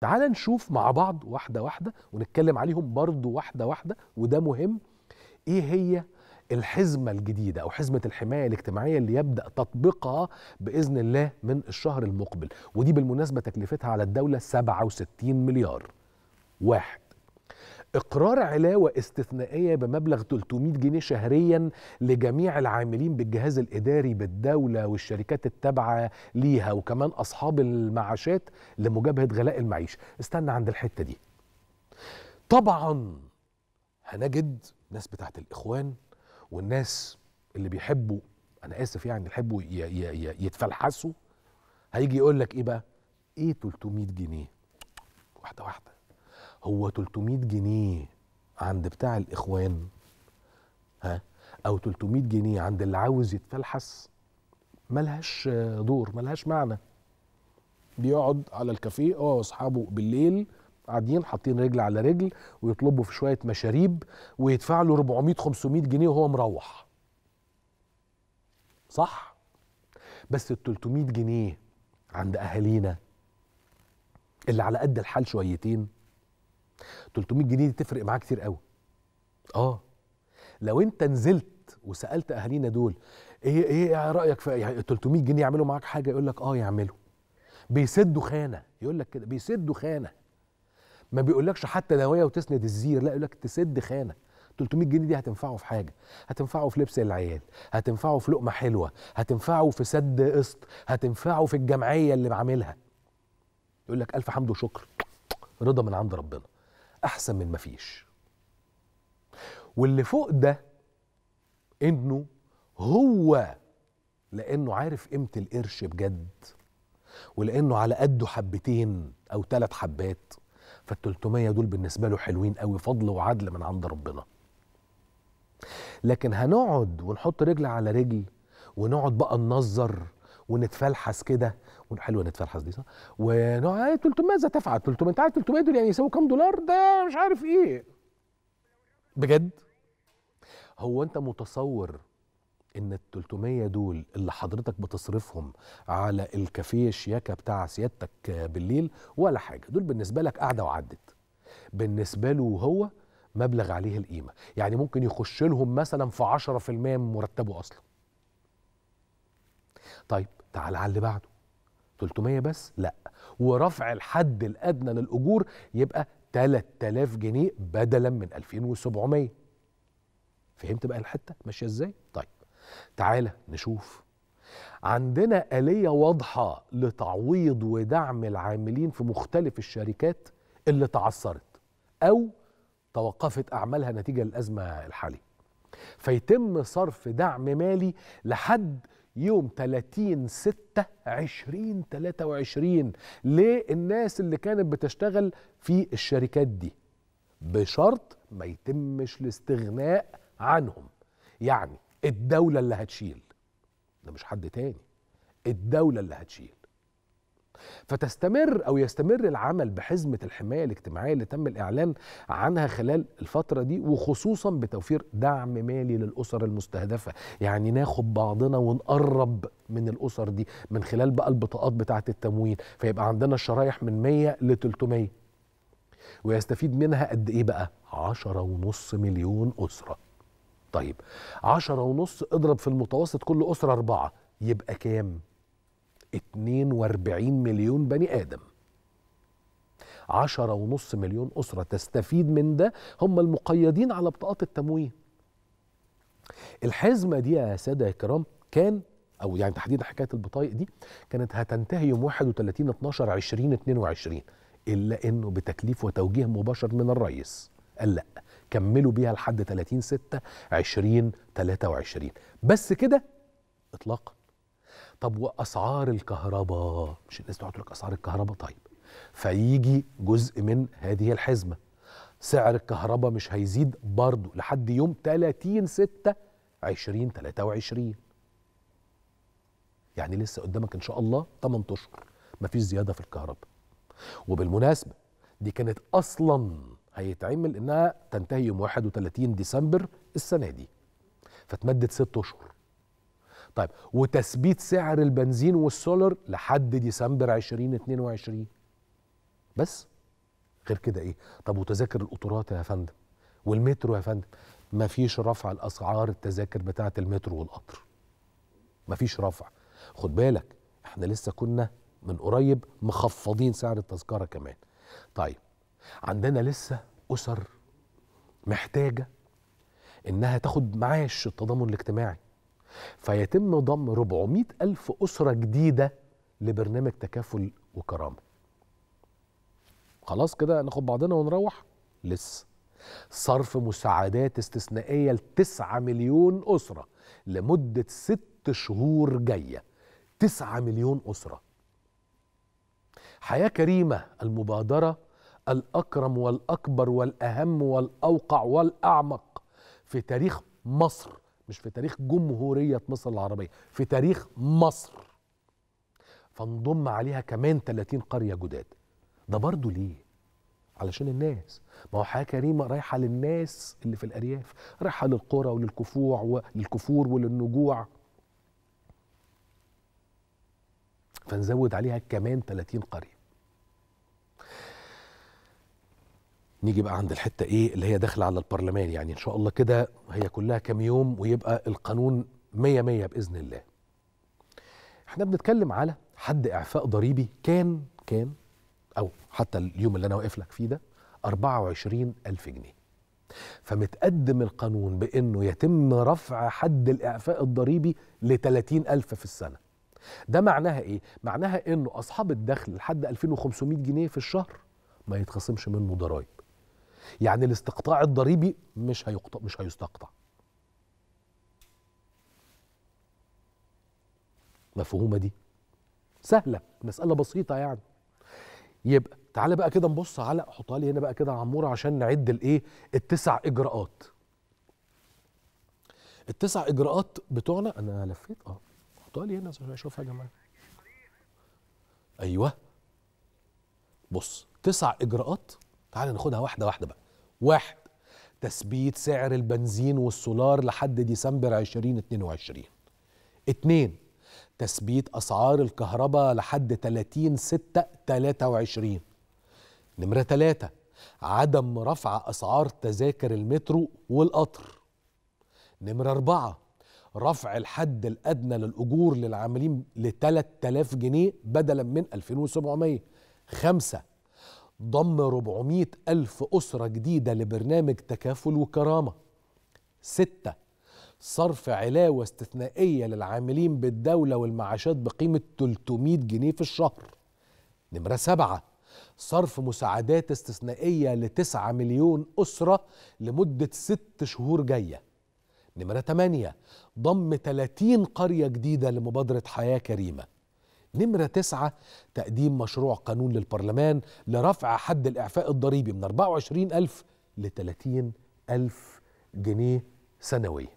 تعال نشوف مع بعض واحدة واحدة ونتكلم عليهم برضو واحدة واحدة وده مهم ايه هي الحزمة الجديدة أو حزمة الحماية الاجتماعية اللي يبدأ تطبيقها بإذن الله من الشهر المقبل ودي بالمناسبة تكلفتها على الدولة 67 مليار واحد اقرار علاوه استثنائيه بمبلغ 300 جنيه شهريا لجميع العاملين بالجهاز الاداري بالدوله والشركات التابعه ليها وكمان اصحاب المعاشات لمجابهه غلاء المعيشه استنى عند الحته دي طبعا هنجد الناس بتاعت الاخوان والناس اللي بيحبوا انا اسف يعني يحبوا يتفلحسوا هيجي يقول لك ايه بقى ايه 300 جنيه واحده واحده هو 300 جنيه عند بتاع الاخوان ها او 300 جنيه عند اللي عاوز يتفلحس ملهاش دور ملهاش معنى بيقعد على الكافيه هو واصحابه بالليل قاعدين حاطين رجل على رجل ويطلبوا في شويه مشاريب ويدفع له 400 500 جنيه وهو مروح صح بس ال 300 جنيه عند اهالينا اللي على قد الحال شويتين 300 جنيه دي تفرق معاه كتير قوي اه لو انت نزلت وسالت اهالينا دول ايه ايه, إيه رايك في يعني 300 جنيه يعملوا معاك حاجه يقول لك اه يعملوا بيسدوا خانه يقول لك كده بيسدوا خانه ما بيقولكش حتى نوايا وتسند الزير لا يقول لك تسد خانه 300 جنيه دي هتنفعه في حاجه هتنفعه في لبس العيال هتنفعه في لقمه حلوه هتنفعه في سد قسط هتنفعه في الجمعيه اللي بعملها يقول لك الف حمد وشكر رضا من عند ربنا احسن من مفيش واللي فوق ده انه هو لانه عارف قيمه القرش بجد ولانه على قده حبتين او ثلاث حبات فال300 دول بالنسبه له حلوين قوي فضل وعدل من عند ربنا لكن هنقعد ونحط رجل على رجل ونقعد بقى ننظر ونتفلحس كده حلوه نتفلحس دي صح ونقعد 300 آه، ماذا تفعل 300 انت عارف 300 دول يعني يساوي كام دولار ده مش عارف ايه بجد هو انت متصور ان ال 300 دول اللي حضرتك بتصرفهم على الكافيه الشياكه بتاع سيادتك بالليل ولا حاجه دول بالنسبه لك قاعده وعدت بالنسبه له هو مبلغ عليه القيمه يعني ممكن يخش لهم مثلا في 10% من مرتبه اصلا طيب تعال على اللي بعده 300 بس لا ورفع الحد الادنى للاجور يبقى 3000 جنيه بدلا من 2700 فهمت بقى الحته ماشيه ازاي طيب تعالى نشوف عندنا آلية واضحة لتعويض ودعم العاملين في مختلف الشركات اللي تعثرت أو توقفت أعمالها نتيجة الازمه الحالية فيتم صرف دعم مالي لحد يوم 30 6 2023 للناس اللي كانت بتشتغل في الشركات دي بشرط ما يتمش الاستغناء عنهم يعني الدولة اللي هتشيل ده مش حد تاني الدولة اللي هتشيل فتستمر أو يستمر العمل بحزمة الحماية الاجتماعية اللي تم الإعلان عنها خلال الفترة دي وخصوصا بتوفير دعم مالي للأسر المستهدفة يعني ناخد بعضنا ونقرب من الأسر دي من خلال بقى البطاقات بتاعة التموين فيبقى عندنا شرايح من 100 ل 300 ويستفيد منها قد إيه بقى؟ 10.5 مليون أسرة طيب 10.5 اضرب في المتوسط كل أسرة أربعة يبقى كام؟ 42 مليون بني آدم عشرة ونص مليون أسرة تستفيد من ده هم المقيدين على بطاقات التموين الحزمة دي يا سادة يا كرام كان أو يعني تحديدا حكاية البطايق دي كانت هتنتهي يوم 31 12 20 22 إلا إنه بتكليف وتوجيه مباشر من الرئيس قال لأ كملوا بيها لحد 30 6 20 23 بس كده إطلاقا طب واسعار الكهرباء مش الناس تقعد لك اسعار الكهرباء طيب فيجي جزء من هذه الحزمه سعر الكهرباء مش هيزيد برضه لحد يوم 30 6 2023 يعني لسه قدامك ان شاء الله 8 اشهر مفيش زياده في الكهرباء وبالمناسبه دي كانت اصلا هيتعمل انها تنتهي يوم 31 ديسمبر السنه دي فتمدد 6 اشهر طيب وتثبيت سعر البنزين والسولر لحد ديسمبر 2022 بس غير كده ايه طب وتذاكر القطارات يا فندم والمترو يا فندم مفيش رفع الاسعار التذاكر بتاعه المترو والقطر مفيش رفع خد بالك احنا لسه كنا من قريب مخفضين سعر التذكره كمان طيب عندنا لسه اسر محتاجه انها تاخد معاش التضامن الاجتماعي فيتم ضم 400 ألف أسرة جديدة لبرنامج تكافل وكرامة خلاص كده ناخد بعضنا ونروح لسه صرف مساعدات استثنائية لتسعة مليون أسرة لمدة ست شهور جاية تسعة مليون أسرة حياة كريمة المبادرة الأكرم والأكبر والأهم والأوقع والأعمق في تاريخ مصر مش في تاريخ جمهورية مصر العربية في تاريخ مصر فنضم عليها كمان 30 قرية جداد ده برضه ليه علشان الناس ما هو حياة كريمة رايحة للناس اللي في الأرياف رايحة للقرى وللكفوع وللكفور وللنجوع فنزود عليها كمان 30 قرية نيجي بقى عند الحته ايه اللي هي داخله على البرلمان يعني ان شاء الله كده هي كلها كام يوم ويبقى القانون 100 100 باذن الله. احنا بنتكلم على حد اعفاء ضريبي كان كان او حتى اليوم اللي انا واقف لك فيه ده 24 ألف جنيه فمتقدم القانون بأنه يتم رفع حد الإعفاء الضريبي ل 30 ألف في السنة ده معناها إيه؟ معناها أنه أصحاب الدخل لحد 2500 جنيه في الشهر ما يتخصمش منه ضرائب يعني الاستقطاع الضريبي مش هيقطع مش هيستقطع مفهومه دي سهله مساله بسيطه يعني يبقى تعالى بقى كده نبص على حطها لي هنا بقى كده عموره عشان نعد الايه التسع اجراءات التسع اجراءات بتوعنا انا لفيت اه حطها لي هنا عشان اشوفها يا جماعه ايوه بص تسع اجراءات تعال ناخدها واحدة واحدة بقى واحد تثبيت سعر البنزين والسولار لحد ديسمبر 2022 اتنين تثبيت أسعار الكهرباء لحد 30 6 23 نمرة تلاتة عدم رفع أسعار تذاكر المترو والقطر نمرة أربعة رفع الحد الأدنى للأجور للعاملين ل 3000 جنيه بدلا من 2700 خمسة ضم 400 ألف أسرة جديدة لبرنامج تكافل وكرامة ستة صرف علاوة استثنائية للعاملين بالدولة والمعاشات بقيمة 300 جنيه في الشهر نمرة سبعة صرف مساعدات استثنائية لتسعة مليون أسرة لمدة ست شهور جاية نمرة 8 ضم 30 قرية جديدة لمبادرة حياة كريمة نمرة تسعة تقديم مشروع قانون للبرلمان لرفع حد الإعفاء الضريبي من 24 ألف ل 30 ألف جنيه سنويا